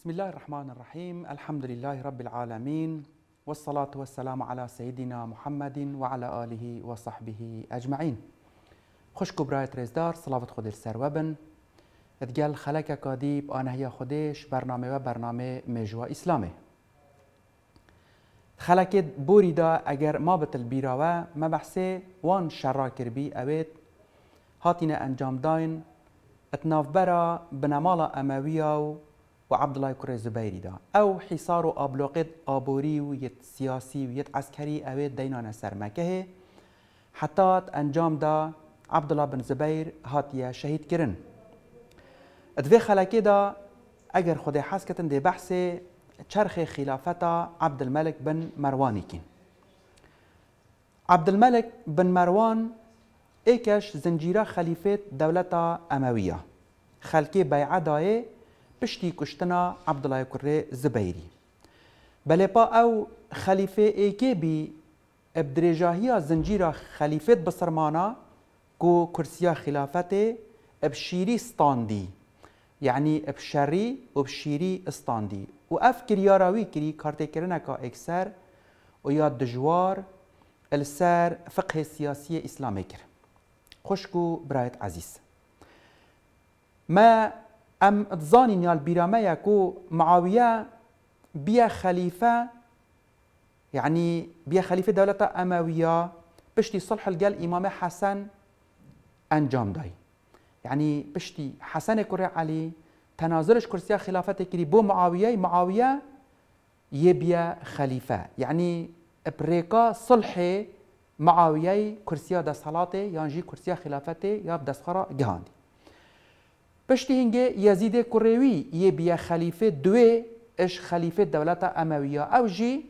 بسم الله الرحمن الرحيم الحمد لله رب العالمين والصلاة والسلام على سيدنا محمد وعلى آله وصحبه أجمعين خوش براية رزدار صلاة خود سر وبن ادگل خلق آن هي خودش برنامه وبرنامه مجوى اسلامه خلقت بوريدا اگر ما بتل بيراوه ما بحثه وان شرا كربي اويت هاتین انجام داين اتناف برا بنمالا امویا و وعبد الله كرة الزبيري دا او حصار ابلوقيت ابوري ويت سياسي ويت عسكري او دينان سرمكه حتى انجام دا عبد الله بن زبير هاتيا شهيد كرن ادوي خلقه دا اگر خدای حس کتن دی چرخ خلافت عبد الملك بن مروان کین عبد الملك بن مروان ایکش زنجيرا خلیفه دولتا امويه خلقه بیعه دایه پشتی کشتنا عبدالله کوری زبیری بله پا او خلیفه ای که بی ابدریجاهی زنجیره خلیفت بسرمانا کو کرسیا خلافت ابشیری ستاندی یعنی ابشری و ابشیری استاندی و اف کریاراوی کری کارتی که اکسر و یاد دجوار السر فقه سیاسی اسلامی کرد خوشگو برایت عزیز ما ام اتزاني نيال البیرامه كو معاوية بيا خليفة يعني بيا خليفة دولة أموية بشتي صلح الجال إمام حسن أنجام داي يعني بشتي حسن كري علي تنازلش كرسيا خلافة كري بو معاوية معاوية يبيا خليفة يعني بريكا صلح معاوية كرسيا دا صلاته يانجي كرسيا خلافته ياب دسخرا جهاندي پشتی هنگه یزید کروی یه بیا خلیفه دوی اش خلیفه دولت امویه او جی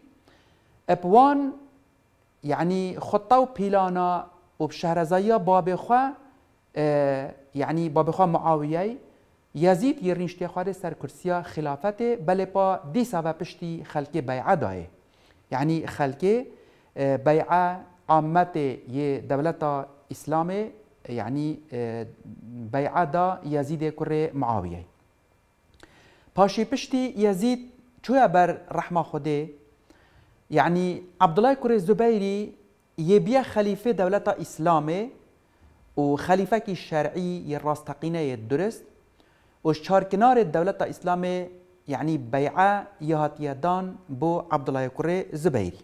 اپوان یعنی خطه و پیلانا و بشهرزایی باب خواه یعنی باب خواه معاویه یزید یه رینشتی خواه سر کرسیا خلافت بله پا دیسا و پشتی خلکه بیعه دایه یعنی خلکه بیعه عامت یه دولت اسلام يعني آه، بیعدا يزيد کره معاوية باشي بشتي يزيد چویا بر رحمه خوده يعني عبد الله زبیری یه بیا خليفة دولة إسلامي وخليفة الشرعي کی شرعی یه راستقینه درست و چارکنار يعني بيعة يهاتيادان بو عبد الله كوري زبيري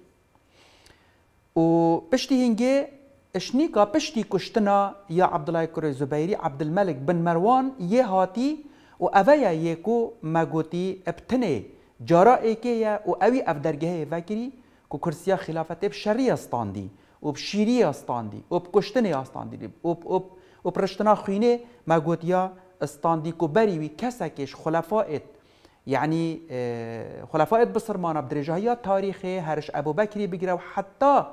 و بشتي هنجي كشتنا يا عبد الله عبدالله زبيري عبد الملك بن مروان یه هاتی و اويا يكو ماغوتي ابتني جارا ایکه یا و اوي افدرگه وکری كو كرسيا خلافت بشري استاندي و بشيري استاندي و بكشتني استاندي و و برشتنا خوینه ماغوتيا استاندي كو بري وي کسکش خلفائت يعني خلفائت بصرمان بدرجة هي تاريخي هرش أبو بكري بقرا وحتى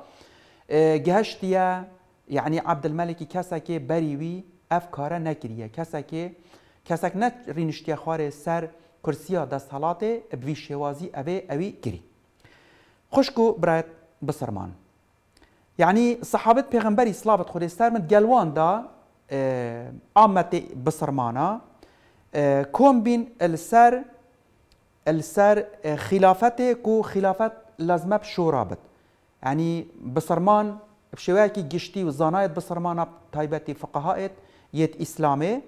جهشتيا اه، یعنی يعني عبدالمەلکی کەسێکێ بەریوی ئەف کارە نت کەسێکێ خوار سر ڕینشتە خوارێ صلات کورسیا شوازي ابي ابي كري ئەوی برات بسرمان يعني صحابة پیغمبر اسلام خود پێغمبەری من گلوان دا گەلواندا بسرمانا اه، بسەرمانە اه، کۆمبین السر السر اه، خلافەتێک و خلافت لازمه شۆرابت يعني بسرمان بشوایەکی جشتي وزنايت بصرمانا بسرمانە فقهائت فقهائت إسلامي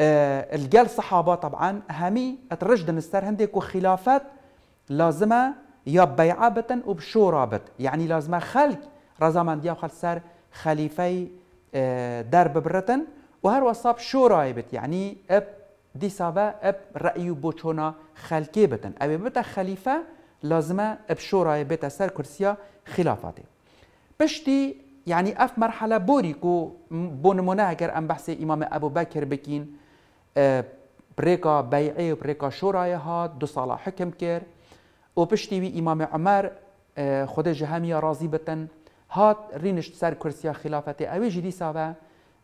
أه الجال صحابة طبعا همي اترجد نستر هندك وخلافات لازمة يا بيعابة وبشورابة يعني لازمة خلق رزمان ديا خلق سر خليفي آه، درب برتن وهر وصاب شورايبت يعني اب دي سابا اب رأي بوچونا خلقي بتن ابي بتا خليفة لازمة اب رايبت سر كرسيا خلافاتي بشتي يعني اف مرحله بوريكو بون مناكر ام بحث امام ابو بكر بكين آه، بريكا بيعي بريكا بریکا شورای دو سال حكم كير وبشتي پشتی امام عمر آه، خود جهمی راضي بتن هات رينش سر كرسيا خلافت اوي جدي سابا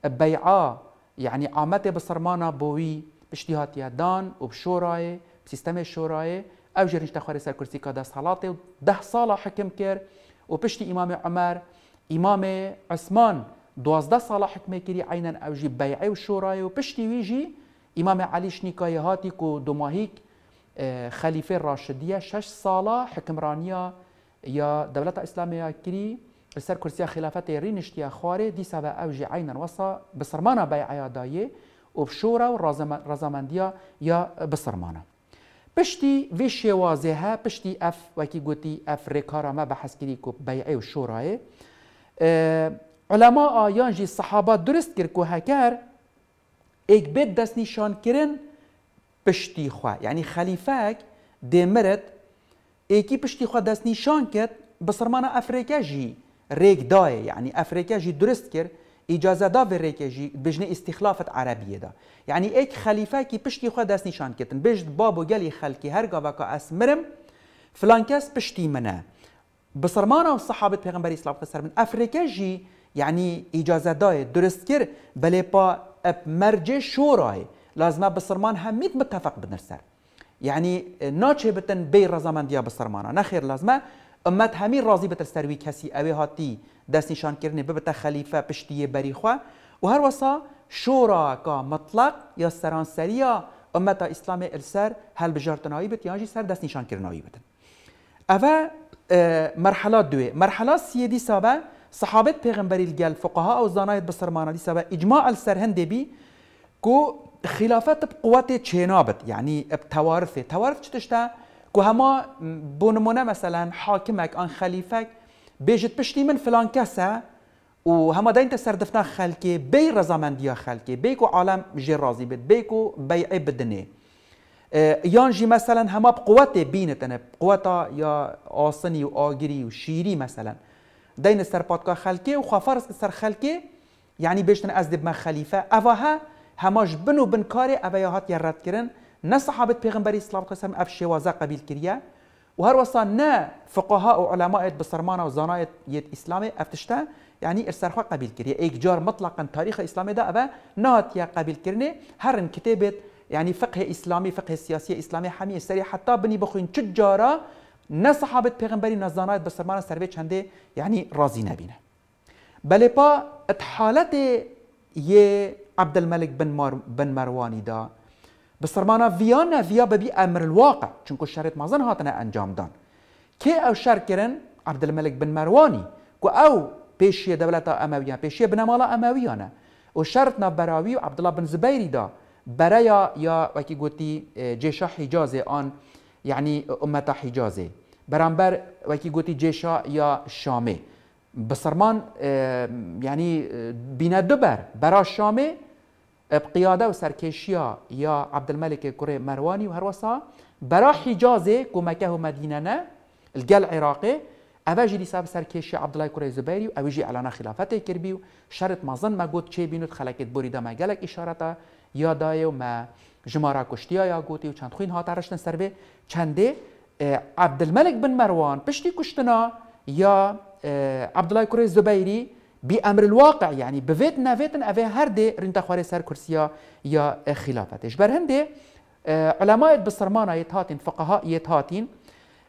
بيعا يعني عامت بسرمانا بوی پشتی هاتیه دان و بسيستم بسیستم شورای او جرنش تخوري سر کرسی که ده سالاته ده سال حكم كير و پشتی امام عمر امام عثمان دوازده سال حکم کری عینا او جی بیعه و شورای و پشتی ویجی امام علی شنیکای هاتی کو دو ماهیک اه، خلیفه راشدیه شش ساله حکمرانیا یا دولت اسلامی کری سر کرسیا خلافت رینشتیا خواره دیسا و او جی عینن وصا بسرمانا بیعه دایه و بشورا و رازمندیا یا بسرمانه پشتی وی شێوازێ هە پشتی ئەف وەکی گوتی ئەفریکارە مە بە حەسکری کو بەیعێ و شۆڕایێ علەما ئایانژی سەحابا درست کرد و هەکار ئێک بێت دەست نیشانکردن پشتی خوا یعنی خەلیفەک دێمرت ئێکی پشتی خوا دەست نیشان کرد بە سەرمانە ئەفریکە ژی ڕێکدایە یعنی ئەفریکە ژی درست کرد اجازه دا وره کې بجنه استخلافت عربیه دا یعنی يعني یک خلیفه کی پشتی خو دست نشان کتن بجد بابو گلی خلکی هر گاوا کا اسمرم فلان کس پشتی منه بسرمانا و صحابه پیغمبر اسلام قصر من افریقا جی یعنی يعني اجازه دا درست کر بلی پا مرج شورای لازمه بسرمان همیت متفق بنرسر يعني ناچه بتن بی رزامن ديا بسرمانا نخير لازمه امت همین راضی بتر تسروی کسی اوی هاتی دست نشان به ببتا خلیفه پشتی بری خواه و هر وسا شورا کا مطلق یا سرانسریا امت اسلام السر هل بجارتنایی بت یانجی سر دست نشان کرنایی بت اوا اه، مرحله دو مرحله سی دی سابه صحابت پیغمبری الگل فقها او زانایت بسرمانه دی سابه اجماع السر هندی بی کو خلافات بقوات چینابت یعنی بتوارث توارث چتشتا كهما بونمونا مثلا حاكمك ان خليفك بيجت بشتي من فلان كسا وهما داين تسردفنا خلكي بي رزامنديا خلكي بيكو عالم جي راضي بيت بيكو بيعي بدني اه يانجي مثلا هما بقوتي بينت انا بقوتا يا آسني وآجري وشيري مثلا داين السرباتكا خلكي وخفارس السر خلكي يعني بيشتن ازدب ما خليفه افاها هماش بنو بنكاري ابا يهات يرد كرن نه صحابه بيغنبري اسلام قسم اف شوازا قبیل کریه و هر وصا نه فقها و علماء بسرمان و زانایت یت اسلام افتشته یعنی ارسرخوا قبیل کریه ایک جار مطلقا تاریخ اسلام ده اوه نات یا قبیل کرنه هر ان يعني فقه اسلامي فقه سياسي اسلامي حمي سري حتى بني بخوين تجارة نه صحابة پیغمبري نزانات بسرمان سروي چنده يعني راضي نبينه بل با اتحالت يه عبد الملك بن, مار بن مرواني دا بسرمانا فيانا فيا ببي امر الواقع چونكو شريط مازن هاتنا انجام دان كي او شر عبد الملك بن مرواني كو او پیشی دولت امویان پیشی بنمالا امویانه و شرطنا براوي عبد الله بن زبيري دا برايا يا وكي گوتی آه، جیشا حجازه آن يعني امتا حجازي برانبر وكي گوتی جیشا يا شامي بسرمان آه، يعني آه، بينا دبر برا شامي بقياده وسركشيا يا عبد الملك كوري مرواني وهروسا هروسا برا حجازه کمکه و مدینه العراقي الگل لي صاحب سركشيا عبد الله كوري زبيري و اوه جی اعلان خلافت کربی و شرط مازن ما قلت شي بینود خلکت بریده ما قالك اشارتا يا دایه و ما جمارا كشتيا يا قوتي وشان چند خوین ها ترشتن سر به چنده بن مروان بشتي كشتنا يا اه، عبد الله كوري زبيري بأمر الواقع يعني بفيتنا نافيتن أفي هردي رنتا خواري سر كرسيا يا خلافتش هندي آه، علماء بصرمانا يتهاتين فقهاء يتهاتين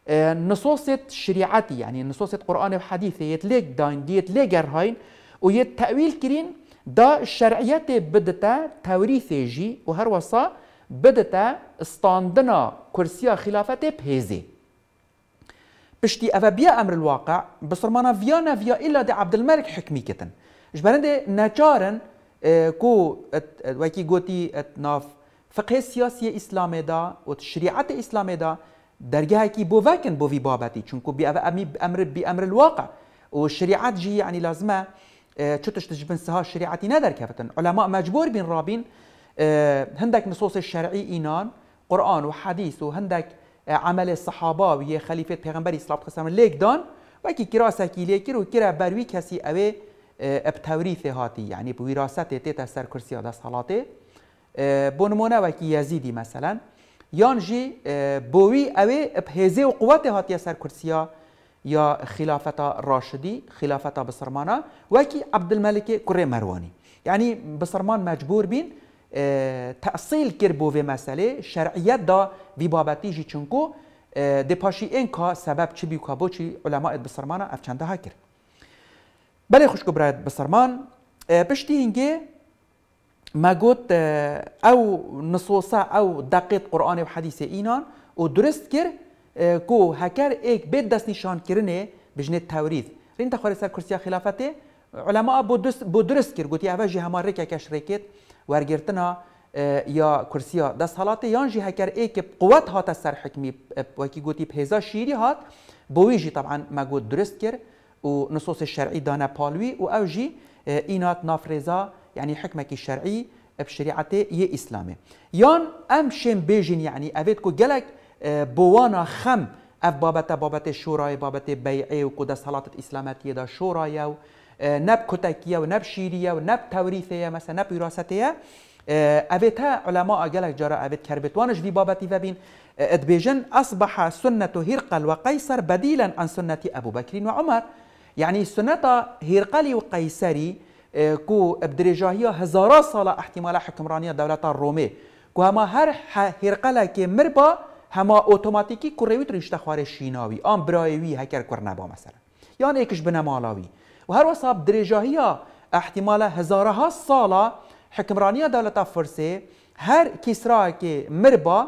آه، نصوصة شريعتي يعني نصوصة قرآن وحديثة يتليك داين يتليك هاين ويتأويل كرين دا الشرعيات بدتا توريثي جي وهروسا بدتا استاندنا كرسيا خلافة بهزي پشتی ئەە بیا امر الواقع بسرمانە ڤیا نەڤیا ئللا دی عبدمەرک حکمی کتن ژبەرندێ نەچارن کو آه، وەکی گوتی ناف فقه سیاسی دا و شریعت ئیسلامێدا دەرگایکی بۆ ڤکن بۆ وی بابەتی چونکو بی ئەە ئەمی ئەمر بی امر الواقع و شریعت جی عنی يعني لازمە آه، چ تشتش بن سها شریعتی نەدەرکەفتن علماء مجبور بین رابین هەندێک آه، نصوص شەرعی ئینان قرآن و حەدیث و هەندێک عمل الصحابه ويا خليفة پیغمبری صلى الله عليه وسلم ليك دان وكي كرا کرا سکیلی کر و کرا بروی کسی اوه اه، هاتي يعني یعنی به وراثت تیت سر کرسی و صلاته اه، بنمونه وكي کی مثلا يانجي اه، بوي بوی اوه ابهزه و هاتي هاتی سر کرسیا يا خلافة راشدی خلافة بسرمانه وكي عبد الملك کره مرواني يعني بصرمان مجبور بين تأصیل کرد به مسئله شرعیت دا وی بابتی جی چونکو ده پاشی این که سبب چی بیو که بو چی علماء بسرمان افچنده ها کرد بله خوشگو برایت بسرمان پشتی اینگه مگوت او نصوصا او دقیق قرآن و حدیث اینان و درست کرد کو هکر ایک بد دست نشان کرنه بجنه توریز رین تخوار سر کرسیا خلافته علماء بو درست کرد گوتی اوه جی همار رکه کش رکت ورگرتنا اه، یا کورسیا دەسەڵاتی یان هکر ای ئێکە قوت هات سر حکمی اه، وەکی گوتی پێزا شیری هات بۆوی جی طبعاً گوت درست کر و نصوص شرعی دانا بالوي و او جي اينات اه، نافرزا يعني حكمك الشرعي شریعت يه اسلامي يان ام شم بيجين يعني کو گلک بوانا خم اف بابت بابت شورای بابت بيعي وكودا صلاة الاسلامات يدا شورى يو نب کتکیه و نب شیریه و نب توریثیه مثلا نب وراثتیه أبيت علماء قالك جرى أبيت کربتوانش وی بابتی بابتي فبين ادبيجن أصبح سنت هرقل و قیصر بدیلا عن سنت أبو و عمر یعنی سنت هرقل و قیصری کو بدرجاهية هزارا سال احتمال حکمرانی دولة رومی کو هما هر هرقلة كي مربا هما اوتوماتیکی كرويت ريشتا خوار شيناوي ام برايوي هكر كرنبا مثلا یعنی ایکش بنمالاوي و هەروە ساب درێژاهیە احتیمالە هزارها ساڵە حكمرانية دولة فرسێ هر كسراك مربا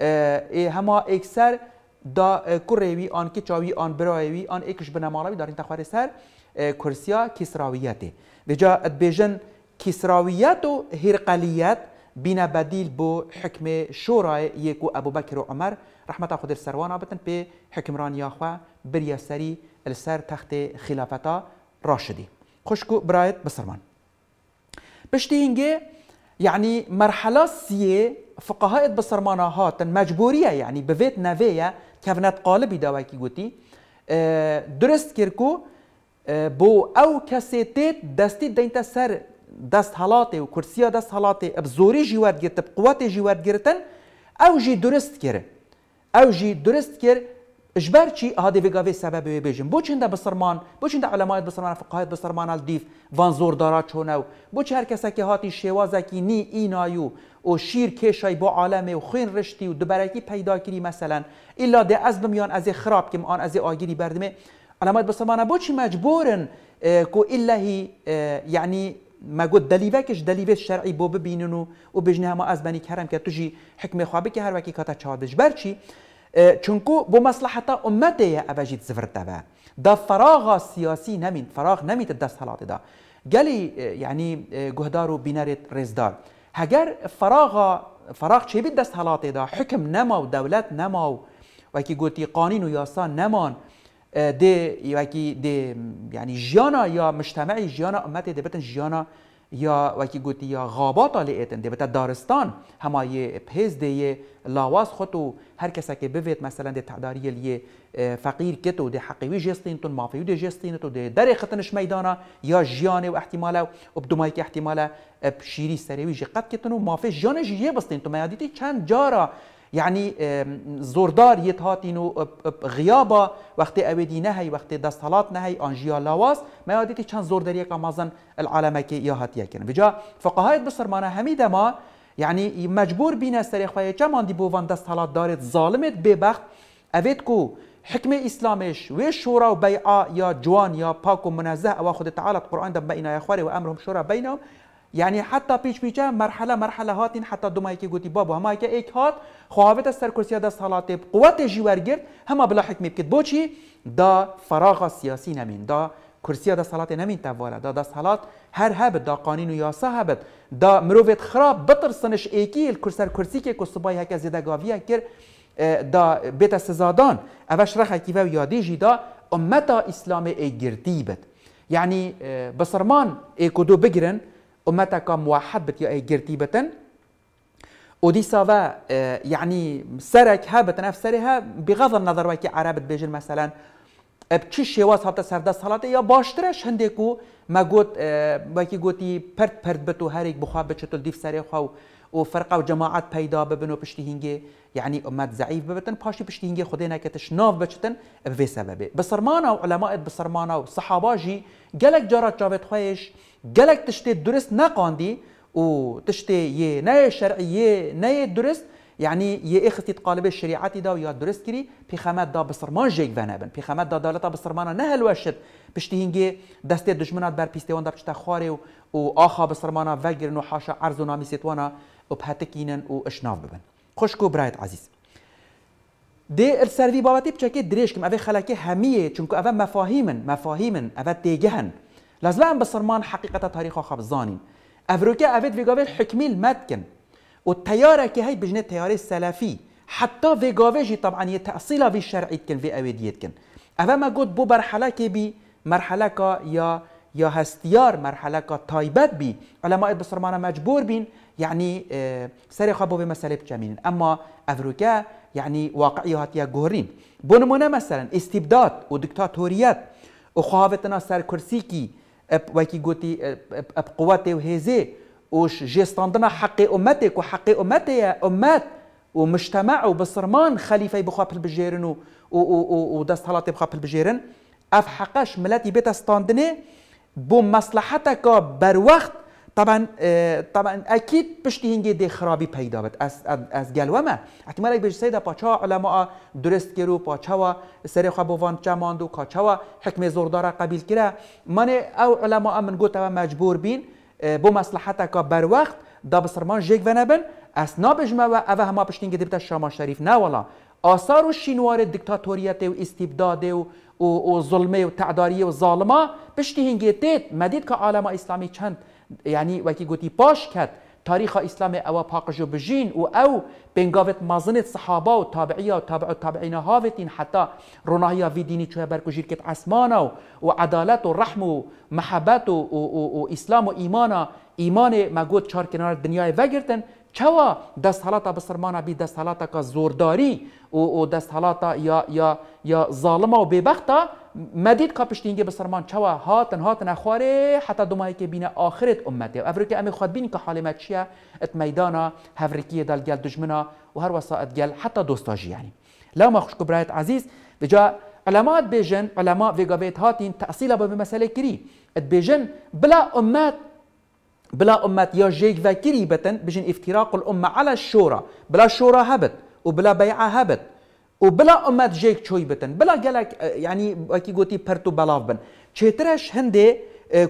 آه، إيه، هما اكسر دا کوڕێوی آه، ان کچاوی ئان برایەوی ئان ئێکش بنەماڵەوی دارين تەخوارێ سر آه، كرسيا كسراويته بجا ئەتبێژن کیسراویەت و هێرقەلیەت بنا بديل بو حكم شورا يكو ابو بكر و عمەر ڕەحمەتا خودر سەروانە بتن پێ حکمرانیاخوا بریە سەری السر تخت خلافەتا راشدي خشكو برايت بسرمان بشتينجي يعني مرحلة سية فقهاء بسرمانا هاتن مجبورية يعني بفيت نافية كفنات قالبي دواكي قوتي درست كيركو بو او كاسيتيت دستي دينتا سر دست حالاتي وكرسيا دست حالاتي بزوري جواد جرت بقواتي جواد جرتن او جي درست كير او جي درست كير اجبار چی هادی ویگا وی سبب وی بیجن بو چنده بسرمان بو چنده علمایت بسرمان فقاهت بسرمان ال دیف وان زور دارا چونو بو چه هر کسا که هاتی شوازکی نی اینایو و شیر کشای بو عالم و خین رشتی و دبرکی پیدا کری مثلا الا ده از بمیان از خراب کم آن از آگیری بردمه علمایت بسرمان بو چی مجبورن کو الهی یعنی ما گوت دلیوکش دلیوه شرعی بو ببینن و بجنه ما از بنی کرم که توجی حکم خوابه که هر وکی کاتا چادش برچی چونکو بو مصلحت امت اوجید زفرتبه دا فراغ سیاسی نمین فراغ نمیت دست حالات دا گلی یعنی گهدارو بینارت رزدار هگر فراغ فراغ چه بید دست حالات دا حکم نما و دولت نما و وکی گوتی قانین و یاسا نمان ده وکی ده یعنی جیانا یا مجتمعی جیانا امت ده بتن جیانا یا وکی گوتی یا غابات آلی ایتن بتا دارستان همای پیز لاواس لاواز و هر کسا که بوید مثلا دی تعداری لیه فقیر و ده حقیوی جستین تون مافیو دی جستین تو ده در خطنش میدانا یا جیانه و احتمالا و که احتمالا شیری سریوی جقت کتن و مافی جانش جیه بستین تو میادیتی چند جارا يعني زوردار يتهاتينو غيابا وقت أودي نهي وقت دستالات نهي أنجيا لواس ما زوردار چند مازن العالم كي يهات يكن بجا فقهاية بصر مانا هميدا دما يعني مجبور بين سري خواهي چمان دي بوفان دستالات دارت ظالمت ببخت اوید کو حکم اسلامش و شورا وبيعة يا جوان يا باكو و منزه او خود تعالی قرآن دم بین يا و وأمرهم شورا بينهم یعنی حتی پیش پیچه مرحله مرحله هاتین حتی دومایی که گوتی بابا همایی که ایک هات خوابت سر کرسیا دا سالات قوت جیور گرد هما بلا حکمی بکد بو چی دا فراغ سیاسی نمین دا کرسیا دا سالات نمین توالا دا دا سالات هر هبت دا قانون و یاسا هبت دا مروفت خراب بترسنش ایکی الکرسر کرسی که هکه زیده زیدگاویه کرد اه، دا بیت سزادان اوش رخ و یادی جیدا امتا اسلام ای گردی بد یعنی اه، بسرمان ایکو دو بگرن امتا أمتكم وحبت يا جرتيبة ودي سافا آه، يعني سرك هابت نف سرها بغض النظر وكي عرب بيجن مثلا بچی شواز هفته سرده سالاته یا باشترش هنده کو ما گوت وکی گوتی پرد پرد بتو هر یک بخواه بچتو دیف سره خواه و فرقه و جماعت پیدا ببن و پشتی هنگه یعنی يعني امت ضعیف ببتن پاشی پشتی هنگه خوده نکتش ناف بچتن به سببه بسرمانه و علماء بسرمانه و صحابه جی گلک جارت جاوید خواهش جالك تشتي درست ناقاندي وتشتي يا ناي شرعيه ناي درست يعني يا اخذ تقالب الشريعات دا ويا درست كري في خامات دا بسرمان جيك فنابن في خامات دا دولتا بسرمانا نهل وشد بشتي هنجي دست دشمنات بر بيستيوان دا بشتا خاري واخا بسرمانا فاجر حاشا عرض نامي سيتوانا وبهاتكينن واشناف ببن خوشكو برايت عزيز دي السرفي باباتي بشكل دريش كم افي خلاكي هميه چونكو افا مفاهيمن مفاهيمن افا تيجهن لازم ام بسرمان حقيقه تاريخ خاب زانين أفيد افيت فيغاوي حكمي المتكن والتيارة كي هي بجنة تيارة سلفي حتى فيغاوي جي طبعا يتأصيلها في الشرعي في اويديت كن افا ما قلت بو مرحلة كي بي مرحلة كا يا يا هستيار مرحله کا تایبت بی علماء بسرمان مجبور بین یعنی يعني، آه، سر خواب به مسئله بچمینن اما افریقا یعنی يعني، واقعی هاتیا گهرین بنمونه مثلا استبداد و دکتاتوریت و خواهتنا سر کرسی بواكي قوتي بقواتي وهيزي وش جيستاندنا حقي أمتك وحقي أمتي يا أمات ومجتمعه بصرمان خليفة بخوا بالبجيرن ودست هلاتي بخوا بالبجيرن أف حقاش ملاتي بيتا ستاندني بو مصلحتك بر وقت طبعا طبعا اكيد بشتی هنگی دی خرابی پیدا بد از از گلومه احتمال بج سید پاچا علما درست کرو پاچا سر خو بوان چماند و کاچا حکم زوردار قبیل کرا من او علما من گوتا مجبور بین بو مصلحت کا بر وقت دا بسرمان جگ ونبن اسنا بجما و او هما پشتینگی دیبتا شما شریف نه والا آثار و شینوار دیکتاتوریت و استبداد و و ظلمه و تعداری و ظالما پشتی هنگی دید مدید که عالم اسلامی چند یعنی وکی گوتی پاش کرد تاریخ اسلام اوا پاقژ و بجین و او بنگاوت مازنت صحابه و تابعیه و تابع و تابعینە حتی حتا ڕۆناهیا دینی چوه و جیر و و عدالت و رحم و محبت و ایمانه و ایمان مگود کنار کنار دنیای وگرتن چوا حالات بسرمانه بی دەستهڵاتەکە زۆرداری و حالات یا زاڵما و بیبخت مەدید کا پشتینگە بسرمان چوا هاتن هاتنە خوارێ حتا دومایکە بینە آخرێت ئومەتی و ئەفریکە ئەمە خوادبین کە حالێمە ات میدانا مەدانە دل گل دجمنا و هەروە ساعت گەل حتا دۆستاژیانی خوش کبرایت عزیز دجا علامات بیجن علما ڤێگاوێت هاتین تأصیل بە بمەسلەی کری ات بیجن بلا امت بلا أمة يجيك بتن بجن افتراق الأمة على الشورى بلا شورى هبت وبلا بيعة هبت وبلا أمات جيك بتن بلا جلك آه، يعني كي قوتي برتو بلاف آه، بن تشترش هندي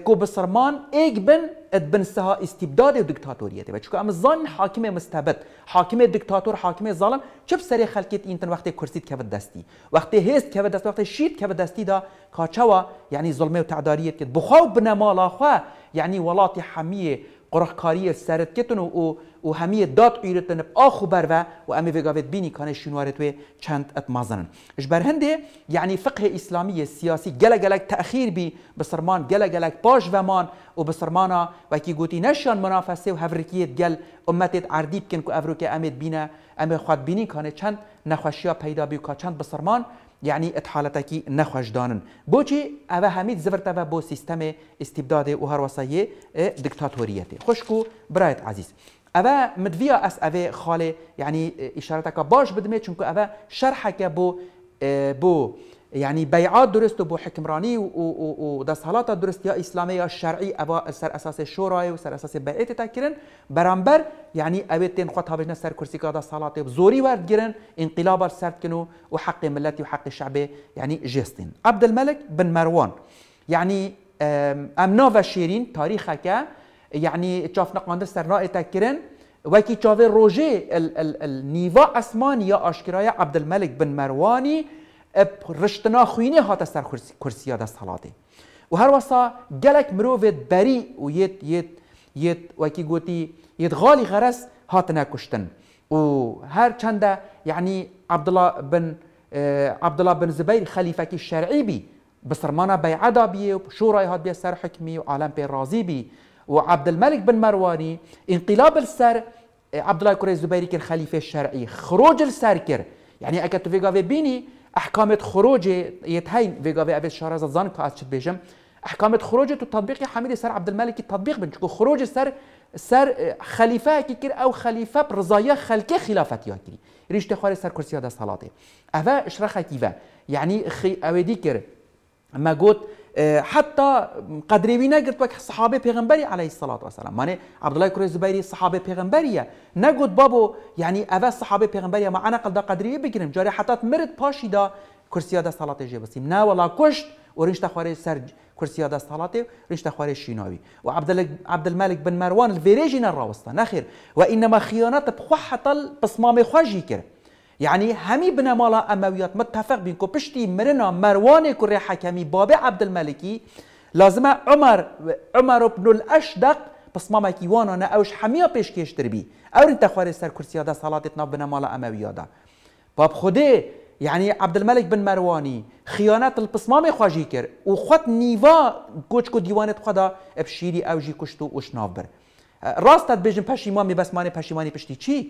كو بسرمان ايك بن ادبن سها استبداد دكتاتورية تبا چكو امزان زان حاكمة مستبد حاكمة دكتاتور حاكمة ظالم چب سري خلقيت انتن وقت كرسيت كبد دستي وقت هيست كبد دستي وقت شيت كبد دستي دا كاچوا يعني ظلمة وتعدارية كد بخاو بنمالا خواه يعني ولاتي حمية قرقاريه سارت كتن و و همیه داد آخو بر و امی و ئەمە بینی کنه شنوارت و چند ات ئەتمازنن. اش بر هنده یعنی فقه اسلامی سیاسی گەلە تأخیر بی بسرمان گەلە پاش باش مان و و کی گویی نشان منافسه و هەورکیت جل عمەتێت عردی بکەن و ئەفرۆکە امید بینه امی خوات بینی کنه چند نخوشیا پیدا بی و کا بسرمان یعنی اتحالتکی نخوش دانن بوچی او همیت زورتا و سیستم استبداد و هر وسایه دکتاتوریت خوشکو برایت عزیز اوه مدویا اس اوه خاله یعنی اشارتا که باش بدمه چونکو اوه شرحه که بو بو يعني بيعات درست بو حكمراني ودسهلات درست يا اسلامي شرعي ابا سر اساس الشورى وسر اساس بيعت تاكرن برانبر يعني ابيتين خط هبجنا سر كرسي كذا صلاه بزوري ورد جرن انقلاب سر كنو وحق ملتي وحق الشعب يعني جيستين عبد الملك بن مروان يعني ام نوفا شيرين تاريخك يعني تشاف سر رائي تاكرن وكي تشاف روجي النيفا يا اشكرايا عبد الملك بن مرواني اب رشتنا خوینه هات سر کرسی دست حالاته و هر وسا گلک مروفت بری و یت یت یت وکی گوتی یت غالی غرس هاتنا کشتن و هر چنده یعنی الله بن اه، عبد الله بن زبیر خليفه کی شرعی بی بسرمانا بي بیه و شورای هات بیه سر حکمی و عالم پی رازی بی و بن مرواني انقلاب السر اه، عبد الله كري زبيري كر خليفه الشرعي خروج السر كر يعني اكا توفيغا في بيني احكامة خروجي يتهين فيغا في ابيت شهرزاد زانكا كاتش بيجم احكامة خروجي تو تطبيق حميد سر عبد الملك التطبيق بنشكو خروج سر سر خليفه كير او خليفه برزايا خلقه خلافت ياكري كري ريش تخاري سر كرسي هذا صلاته افا اشرخه كيفا يعني خي اوي ديكر ما قلت آه، حتى قدري بی نگرت وک صحابه پیغمبری عليه الصلاة والسلام السلام عبد الله کره زبيري صحابه پیغمبریه نگود بابو يعني أبا صحابه پیغمبریه ما انا دا قدري بگیرم جاري حتى مرد پاشی دا كرسي دا صلاه جي بسیم نه ولا كشت ورنش رنشت سر كرسي هذا الصلاة رشد خواري الشيناوي وعبد الملك بن مروان الفيريجي نراوستا نخير وإنما خيانات بخوحة البصمام خواجي كره يعني همي همی مالا امويات متفق بين كو بشتي مرنا مروان حكمي باب عبد الملكي لازم عمر عمر بن الاشدق بس ماما كي وانا انا اوش حميا بيش كيش تربي او انت خوري سر كرسي هذا صلاتنا بنا مالا امويات باب خدي يعني عبد الملك بن مرواني خيانات البصمامي خواجي كر وخوت نيفا كوتشكو ديوانة خدا ابشيري اوجي كشتو وشنابر راستت راست بيجن باشيماني بس ماني باشيماني بشتي شي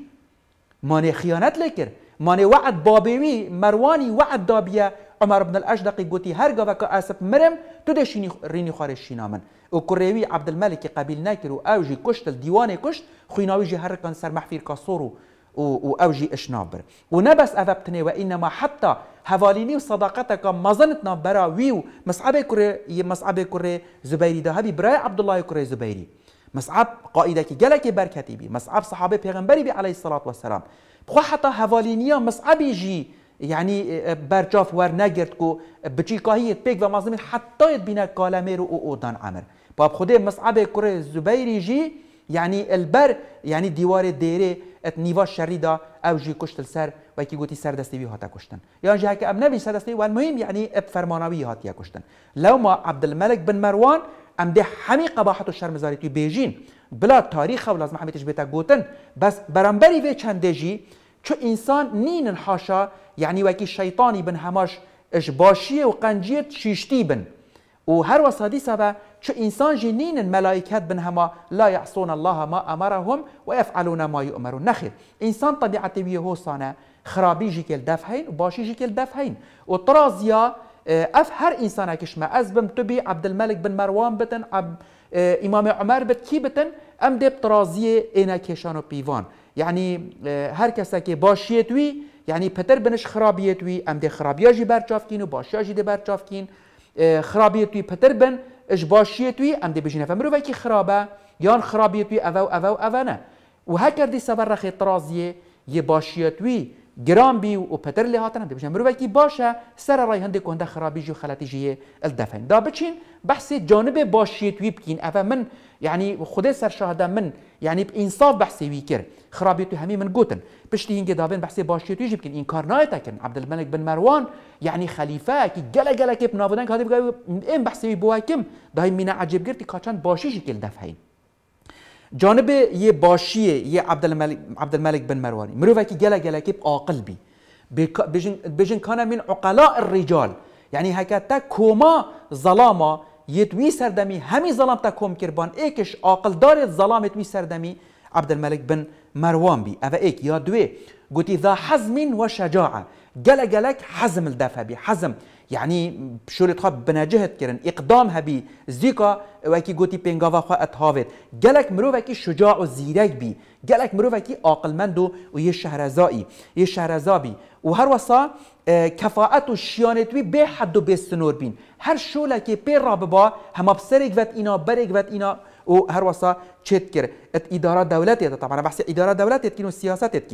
ماني خيانات لكر ماني وعد بابوي مرواني وعد دابية عمر بن الأجدق قوتي هرغا وكا آسف مرم تدي شيني ريني خارج شينامن وكريوي عبد الملك قبيل ناكر وأوجي كشت الديوان كشت خويناوي جي هرقا سر محفير كاسورو وأوجي إشنابر ونبس أذبتني وإنما حتى هواليني وصداقتك ما ظنتنا برا ويو مصعب كوري مصعب كوري زبيري ده هبي براي عبد الله كوري زبيري مصعب قائدك جلك بركتي بي مصعب صحابة بيغنبري بي عليه الصلاة والسلام بخوا حتى هفالينيا مصعبي جي يعني اه، اه، برجاف ور نگرد کو بچی کاهی پیک و مازمین حتی بین کالمه رو او اودان عمر باب خود مصعب کره زبیری جی يعني البر يعني ديوار ديري نيفا شريدا او جي سر و وكي قوتي سر دستيوي هاتا كشتن يعني جي هكا ام نبي سر و والمهم يعني اب فرمانوي هاتيا كشتن لو ما عبد الملك بن مروان ام دي حمي قباحته الشرمزاري تو بيجين بلا تاریخ و لازم حمیتش بیتا گوتن بس برانبری وی چنده جی چو انسان نین حاشا یعنی وکی شیطانی بن هماش اش باشیه و قنجیت شیشتی بن و هر وصادی سبا چو انسان جی نین ملائکت بن هما لا یعصون الله ما امرهم و افعلون ما یؤمرون نخیر انسان طبیعت وی سانه خرابی جی کل دفهین و باشی جی کل دفهین و طرازیا اه، اف هر انسان اکش از ازبم تو بی عبد الملک بن مروان بتن عب امام عمر بت کی بتن ام دب ترازی اینا و پیوان یعنی هر کسی که باشیت وی یعنی پتر بنش خرابیت وی ام ده خرابیا جی و باشیا جی ده برچاف خرابیت وی پتر بن اش باشیت وی ام ده بجنه فمرو وی کی خرابه یان خرابیت وی او او او نه و هکر دی سبر رخی ترازیه یه باشیت وی گرام بی و پتر لی هاتن هندی باشه سر رای هنده کنده خرابی جو خلاتی جیه الدفن دا بچین بحث جانب باشی توی بکین اوه من یعنی خود سر شاهده من یعنی انصاف بحثی وی کر خرابی تو من گوتن پشتی هنگی دابن بحث باشی توی جی بکین این کار نایتا کن عبدالملک بن مروان یعنی خلیفه که گله گله که بنابودن که این بحثی بوا کم دای مینه عجب گرتی کاچان باشی شکل دفعین جانب یه باشیه یه عبدالملک عبدالملک بن مروانی مروفه که گله گله کیب عاقل بی بجن بجن کان من عقلاء الرجال یعنی هکتا کوما ظلاما یه توی سردمی همی ظلام تا کوم کربان ایکش عاقل داره ظلام توی سردمی عبدالملک بن مروان بی اوه ایک یا دوی گوتی ذا حزم و شجاعه گله گلک حزم الدفه بی حزم یعنی شورت خواه بنجهت کرن اقدام هبی زیکا وکی گوتی پنگا خواهد اتهاوید گلک مرو وکی شجاع و زیرک بی گلک مرو وکی آقلمند و یه شهرزایی یه شهرزا و هر وسا کفاعت و شیانت به حد و به سنور بین هر شوله که راببا را ببا هم بسرگ اینا برگ اینا و هر وسا چت کرد ات اداره دولتیت طبعا بحث اداره دولتی کین و سیاستیت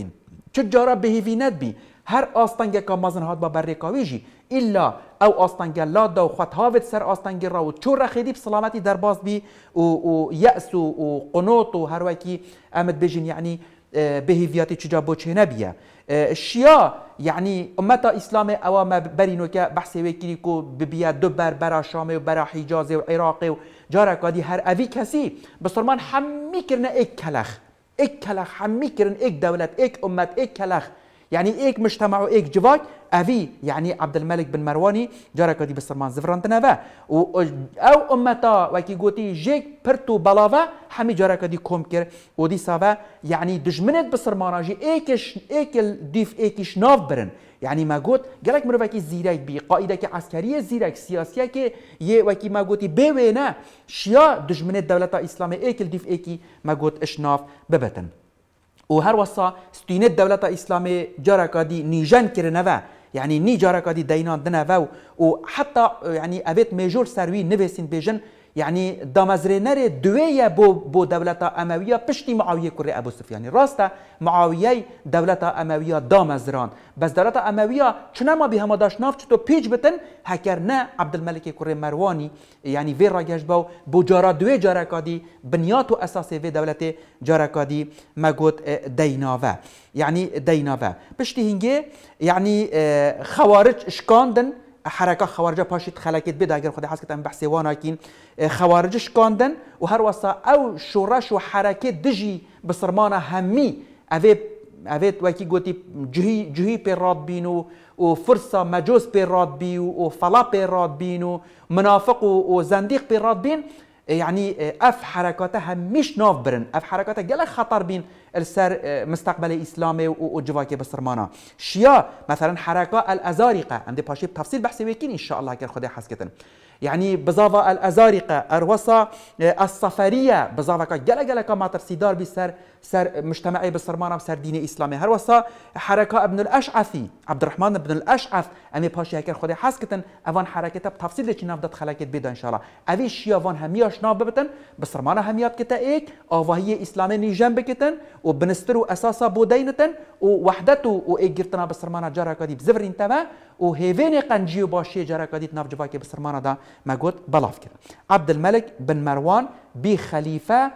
چ جارا بهیوی بی، هر آستانگه که مازن با بر جی الا او آستانگه لا دو خط هاوت سر آستانگه را و چور خیدی سلامتی در باز بی و, و یأس و, قنوط و هر وکی امد بجین یعنی بهیویاتی چجا چه نبیه شیا یعنی امت اسلام او برینو که بحث وکری کو ببیا دو بر برا شام و برا حجاز و عراق و جارا کادی هر اوی کسی بسرمان همی کرنه ایک کلخ کرن ایک دولت ایک امت ایک کلخ يعني ايك مجتمع ايك جواك اوی يعني عبد الملك بن مرواني جارك دي بسرمان زفران و او امتا گوتی قوتي جيك برتو همی حمي کدی کم کر و ودي سافا يعني دجمنت بسرمانا جی ایکش ايك دیف ایکش ناف برن یعنی ما گوت مرو وکی زیرک بی قائیدەکی عسکەریە زیرەک سیاسیەکە یێ وەکی ماگوتی بێوێنە شیا دژمنێت دولت اسلام ایکل دیف ما گوت اشناف ببتن و هەروەسا ستینێت دەوڵەتە ئیسلامی جارەکادی نیژەن کردنەوە يعني ني جارك دي دينان دنا و حتی يعني ابيت ميجور سروی نویسین بیجن یعنی دامەزرێنەرێ دوێیە بۆ بۆ دەولەتە ئەمەویە پشتی معاویە کوڕی ئەبوسفیانی ڕاستە معاویەی دەولەتە ئەمەویە دامەزران بەس دەولەتە ئەمەویە چنەما بهەمەداش ناف چۆ پێچ بتن هەکەر نە عبدمەلکی کوڕی مەروانی یعنی وێ ڕاگەشت بەو بۆ جارا دوێ جارەکادی بنیات و ئەساسی وێ دەولەتێ جارەکادی مەگوت دەیناوە یعنی دەیناوە پشتی هینگێ یعنی خەوارج شکاندن حركه خوارجه باشيت خلكت بدا اگر خدای حس کتم بحث وانا کین خوارجش کاندن و هر وسا او شورش و حرکت دجی بسرمانه همی اوی اوی وکی گوتی جهی جهی پر راد بینو و فرصه مجوز پر راد بیو و فلا پر راد بینو منافق و زنديق پر راد بین يعني آه، اف حركاتها مش ناف برن اف حركاتها جل خطر بين السر آه، مستقبل اسلامي وجواكي بسرمانا شيا مثلا حركه الازارقه عندي باشي تفصيل بحث ويكين ان شاء الله كان خدي حسكتن يعني بزافا الازارقه اروسا آه، الصفريه بزافا كا جلا جلا كا ماتر سيدار بسر سر مجتمعي بسرمانا بسر دين اسلامي هروسا حركه ابن الاشعثي عبد الرحمن بن الاشعث امي باشي هكر خدي حاسكتن اوان حركه بتفصيل لكي نافدت خلاكت بيدا ان شاء الله شي شيافان هميه ناف ببتن بسرمانا هميات كتا ايك هي اسلامي نيجان بكتن وبنسترو اساسا بودينتن ووحدته وايك جرتنا بسرمانه جاركا دي بزفرين تمام او هیوین قنجیو و باشی جرا کدیت ناف که بسرمان دا ما گوت بلاف کرد الملک بن مروان بی خلیفه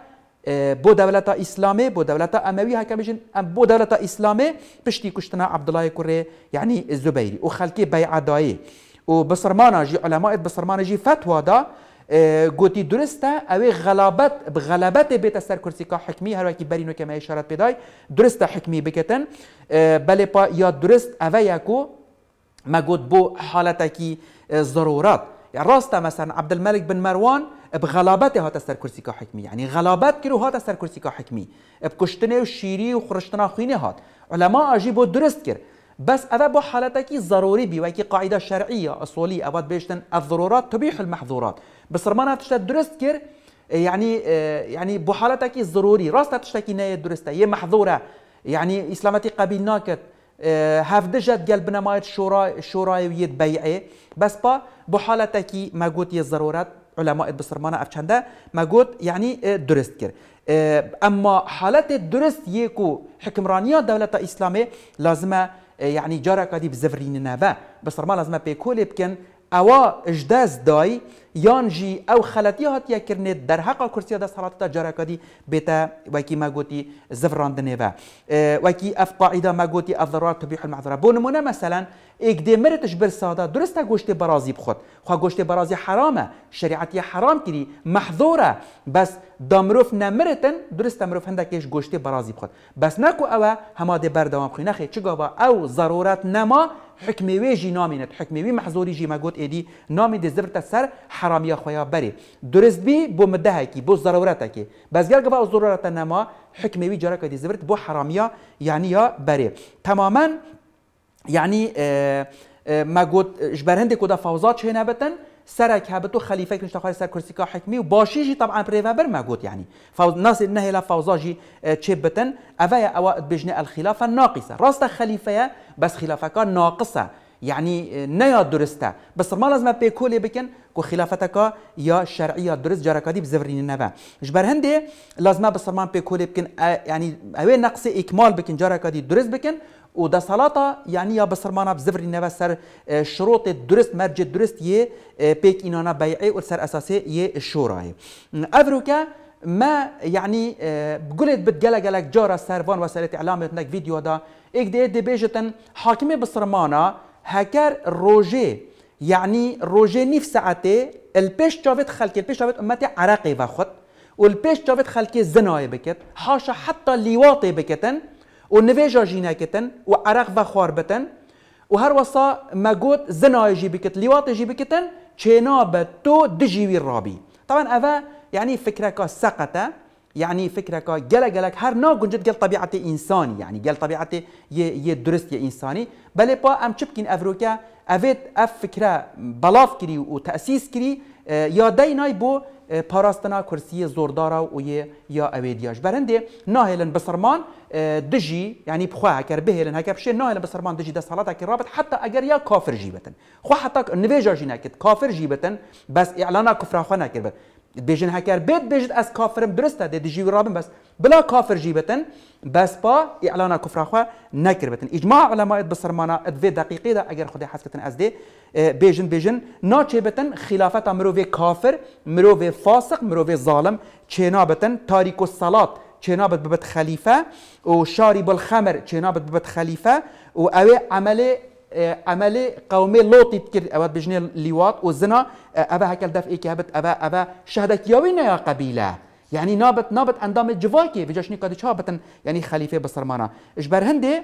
اه، بو دولت اسلامی بو دولت اموی که بجن بو دولت اسلامی پشتی کشتنا عبدالله کره یعنی زبیری او خلکی بی عدایی او بسرمان جی علماء بسرمان جی فتوا دا اه، گوتی درسته او غلابت بغلبت بیت سر کرسی که حکمی هر وکی برینو که ما اشارت پیدای درسته حکمی بکتن اه، بله پا یا درست او یکو ما قد بو حالتكي اه، ضرورات يعني راستا مثلا عبد الملك بن مروان بغلابته هات السر كرسي حكمي يعني غلابات كرو هات السر كرسي حكمي بكشتنه وشيري وخرشتنا خينه هات علماء اجيبو درست كر بس هذا بو حالتك ضروري بي وكي قاعده شرعيه اصوليه اباد بيشتن الضرورات تبيح المحظورات بس رمانا تشتا درست كر يعني يعني بو حالتك ضروري راستا تشتكي نايه درستا هي محظوره يعني اسلامتي قبيل ناكت آه، هفده جد گل بنمایت شورا شورای وید بیعه بس با بحالتا کی مگوت یه ضرورت علماء ده ما مگوت يعني آه، درست كير اما آه، حالت درست یکو حکمرانی دولة إسلامية لازمه يعني جارك دي بزفرين نبا بس ما لازم بيكول بكن اوا اجداز دای یان جی او خلطی هاتیا کرنه در حق کرسی دست حالات جرکادی بیتا وکی ما گوتی زفراندنه و وکی اف قاعده ما گوتی الضرار تبیح المعذره بو نمونه مثلا اگده مرتش بر ساده درسته گوشت برازی بخود خو گوشت برازی حرامه شریعتی حرام کردی محظوره بس دامروف نمرتن درست مروف هندکش گوشت برازی بخود بس نکو او هماده بر دوام خو نخه چگاوا او ضرورت نما حکمی جی نامینت حکمی وی محضوری جی ما گوت ایدی نامی دزبرت سر حرامی خویا بره. درست بی بو مده کی بو ضرورت کی بس گل گبا ضرورت نما حکمی وی جرا کدی زبرت بو حرامیا یعنی یا بره. تماما یعنی ما گوت جبرهند کدا فوزات چه نبتن سرا كابتو خليفه كنش تخوي سر كرسي كحكمي وباشي جي طبعا بريفا ما قلت يعني فوز ناس النهي لا فوزا جي تشبتن اه، افايا اوائد بجنة الخلافه ناقصة راست خليفه بس خلافه كان ناقصه يعني نيا درستا بس ما لازم بيكولي بكن كو خلافتك يا شرعيه درس جركادي بزفرين نبا جبر هندي لازم بس ما بيكولي بكن آه، يعني اوي نقص اكمال بكن جركادي درس بكن وده صلاطة يعني يا بصرمانا بزفري نبا سر آه، شروط درست مرج درست يه آه، بيك انانا بيعي والسر اساسي يه الشورى افروكا ما يعني قلت لك جارة سيرفان وسائل اعلام هناك فيديو دا اكدي دي بيجتن حاكمي بصرمانا هكار روجي يعني روجي نيف ساعتي البيش جافت خلكي البيش جافت امتي عراقي فخت والبيش جافت خلكي زناي بكت حاشا حتى ليواطي بكتن ونفيجا جيناكتن وعراق بخوار بتن وهر وصا ما قوت زناي ليواطي جي بكتن تشينا تو دجي الرابي طبعا أفا يعني فكرة سقطة يعني فكره كا جل جلك هر نا جد جل طبيعه انساني يعني جل طبيعه ي يه درست انساني بل با ام شبكين افروکا أفيد اف فكرة بلاف كري وتأسيس كري يا اه، ديناي بو اه، پاراستنا کرسی زوردارا و یه یا اویدیاش برنده ناهلن بسرمان اه، دجی یعنی بخواه هکر بهلن هکر بشه ناهلن بسرمان دجی دست حالات هکر رابط حتی اگر یا کافر جیبتن خواه حتی نویجا جی نکد کافر جیبتن بس اعلانا کفر خواه نکربت بيجن هكر بيت بيجت از كافرم درسته دي جي رابن بس بلا كافر جيبتن بس با اعلان كفر خو نكربتن اجماع علماء اد ادفي دقيقه دا اگر خدي حسكتن از دي آه، بيجن بيجن ناچبتن خلافه مروي كافر مروي فاسق مروي ظالم چنابتن تاريك الصلاه چنابت ببت خليفه وشارب الخمر چنابت ببت خليفه واوي عملي عملی آه، قومی لوتیت کرد اوت بجنه لیوات و زنا آه، هكال هکل دفعی که هبت اوه اوه شهدک یاوی نیا يعني نابت نابت اندام جواكي بجاشني قد شابتن يعني خليفه بسرمانا اجبر هندي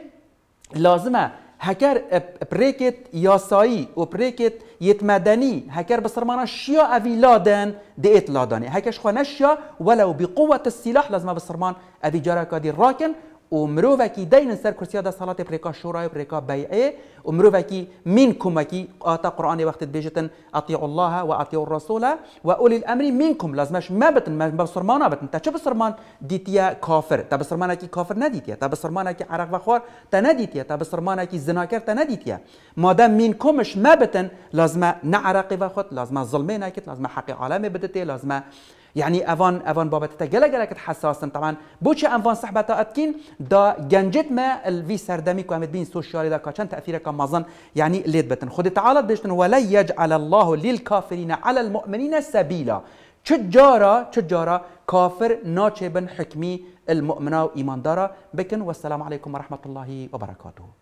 لازمه هكار بريكت ياساي وبريكت يتمدني هكار بسرمانا شيا أبي لادن ديت لادن هكش خنشيا ولو بقوه السلاح لازمة بصرمان أبي جارا كادي راكن ومروفا كي دين سر كرسي هذا صلاة بريكا شورا بريكا بيئة ومروفا كي منكم كي آتا قرآن وقت بيجتن أطيع الله وأطيع الرسول وأولي الامر منكم لازمش ما بتن ما بسرمانا بتن تا چه بسرمان دیتیا کافر تا بسرمانا کی کافر ندیتیا تا بسرمانا کی عرق وخور تا ندیتیا تا بسرمانا کی زناکر تا ندیتیا مادام منکمش ما بتن لازم نعرق وخط لازم ظلمينا نکت لازم حق عالم بدتي لازم يعني افان ئەوان بابا گەلە گەلەکەت حساسا طبعا بوش افان صحبة تاتكين دا ما الفي سردمي سەردەمی بين سوشيال دا کاچەند تەفیرەکە كمظن يعني ليد بتن خد تعالى بيشتن ولا يجعل الله للكافرين على المؤمنين سبيلا تجارة تجارة كافر ناچبن حكمي المؤمنة وإيمان دارا بكن والسلام عليكم ورحمة الله وبركاته